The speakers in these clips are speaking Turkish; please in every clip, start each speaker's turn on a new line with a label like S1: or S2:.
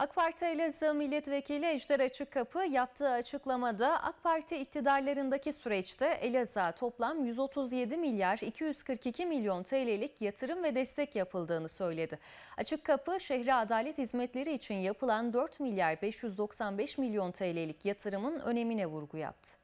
S1: AK Parti Elazığ Milletvekili Ejder Açık Kapı yaptığı açıklamada AK Parti iktidarlarındaki süreçte Elazığ'a toplam 137 milyar 242 milyon TL'lik yatırım ve destek yapıldığını söyledi. Açık Kapı, şehre adalet hizmetleri için yapılan 4 milyar 595 milyon TL'lik yatırımın önemine vurgu yaptı.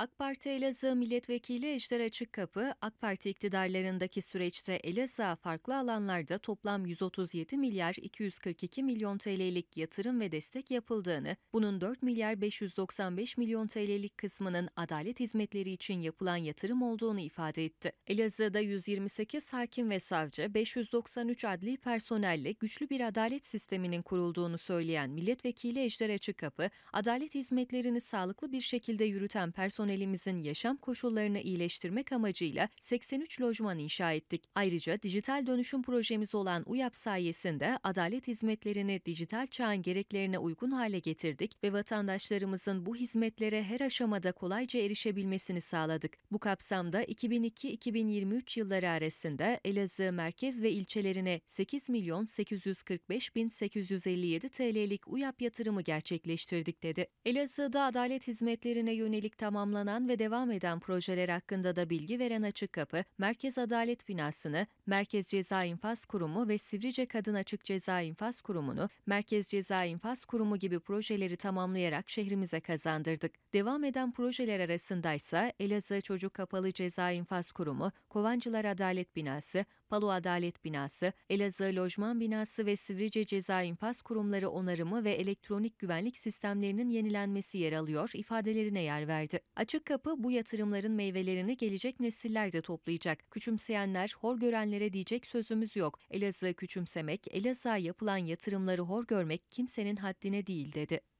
S1: AK Parti Elazığ Milletvekili Ejder Açık Kapı, AK Parti iktidarlarındaki süreçte Elazığ'a farklı alanlarda toplam 137 milyar 242 milyon TL'lik yatırım ve destek yapıldığını, bunun 4 milyar 595 milyon TL'lik kısmının adalet hizmetleri için yapılan yatırım olduğunu ifade etti. Elazığ'da 128 hakim ve savcı, 593 adli personelle güçlü bir adalet sisteminin kurulduğunu söyleyen Milletvekili Ejder Açık Kapı, adalet hizmetlerini sağlıklı bir şekilde yürüten personel personelimizin yaşam koşullarını iyileştirmek amacıyla 83 lojman inşa ettik. Ayrıca dijital dönüşüm projemiz olan UYAP sayesinde adalet hizmetlerini dijital çağın gereklerine uygun hale getirdik ve vatandaşlarımızın bu hizmetlere her aşamada kolayca erişebilmesini sağladık. Bu kapsamda 2002-2023 yılları arasında Elazığ merkez ve ilçelerine 8 milyon 845 bin 857 TL'lik UYAP yatırımı gerçekleştirdik dedi. Elazığ'da adalet hizmetlerine yönelik tamamlanan tamamlanan ve devam eden projeler hakkında da bilgi veren Açık Kapı, Merkez Adalet Binası'nı, Merkez Ceza İnfaz Kurumu ve Sivrice Kadın Açık Ceza İnfaz Kurumu'nu, Merkez Ceza İnfaz Kurumu gibi projeleri tamamlayarak şehrimize kazandırdık. Devam eden projeler arasındaysa Elazığ Çocuk Kapalı Ceza İnfaz Kurumu, Kovancılar Adalet Binası, Palu Adalet Binası, Elazığ Lojman Binası ve Sivrice Ceza İnfaz Kurumları onarımı ve elektronik güvenlik sistemlerinin yenilenmesi yer alıyor ifadelerine yer verdi. Açık kapı bu yatırımların meyvelerini gelecek nesillerde toplayacak. Küçümseyenler, hor görenlere diyecek sözümüz yok. Elazığ'ı küçümsemek, Elazığ'a yapılan yatırımları hor görmek kimsenin haddine değil dedi.